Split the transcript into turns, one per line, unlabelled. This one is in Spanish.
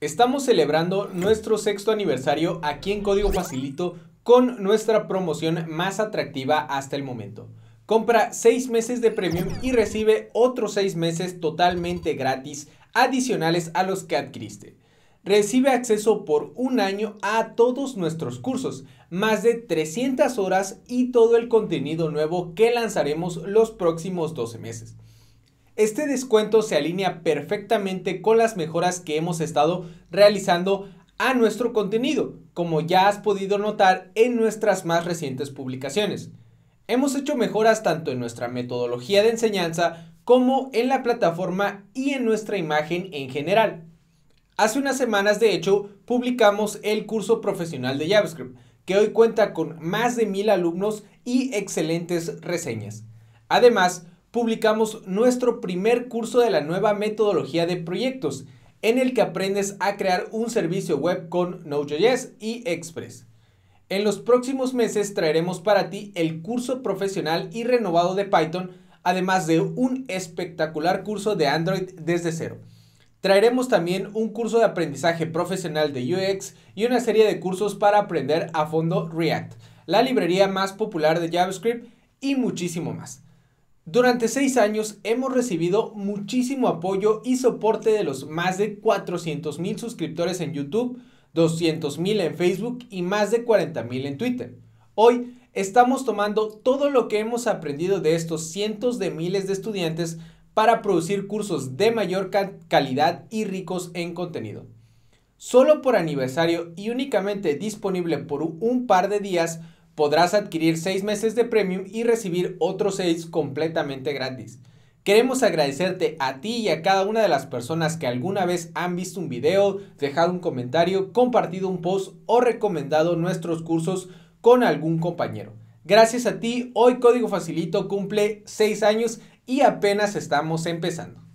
Estamos celebrando nuestro sexto aniversario aquí en Código Facilito con nuestra promoción más atractiva hasta el momento. Compra 6 meses de premium y recibe otros 6 meses totalmente gratis adicionales a los que adquiriste. Recibe acceso por un año a todos nuestros cursos, más de 300 horas y todo el contenido nuevo que lanzaremos los próximos 12 meses. Este descuento se alinea perfectamente con las mejoras que hemos estado realizando a nuestro contenido, como ya has podido notar en nuestras más recientes publicaciones. Hemos hecho mejoras tanto en nuestra metodología de enseñanza como en la plataforma y en nuestra imagen en general. Hace unas semanas, de hecho, publicamos el curso profesional de JavaScript, que hoy cuenta con más de mil alumnos y excelentes reseñas. Además, publicamos nuestro primer curso de la nueva metodología de proyectos, en el que aprendes a crear un servicio web con Node.js y Express. En los próximos meses traeremos para ti el curso profesional y renovado de Python, además de un espectacular curso de Android desde cero. Traeremos también un curso de aprendizaje profesional de UX y una serie de cursos para aprender a fondo React, la librería más popular de JavaScript y muchísimo más. Durante seis años hemos recibido muchísimo apoyo y soporte de los más de 400 mil suscriptores en YouTube, 200.000 mil en Facebook y más de 40.000 mil en Twitter. Hoy estamos tomando todo lo que hemos aprendido de estos cientos de miles de estudiantes para producir cursos de mayor calidad y ricos en contenido. Solo por aniversario y únicamente disponible por un par de días, podrás adquirir 6 meses de premium y recibir otros 6 completamente gratis. Queremos agradecerte a ti y a cada una de las personas que alguna vez han visto un video, dejado un comentario, compartido un post o recomendado nuestros cursos con algún compañero. Gracias a ti, hoy Código Facilito cumple 6 años y apenas estamos empezando.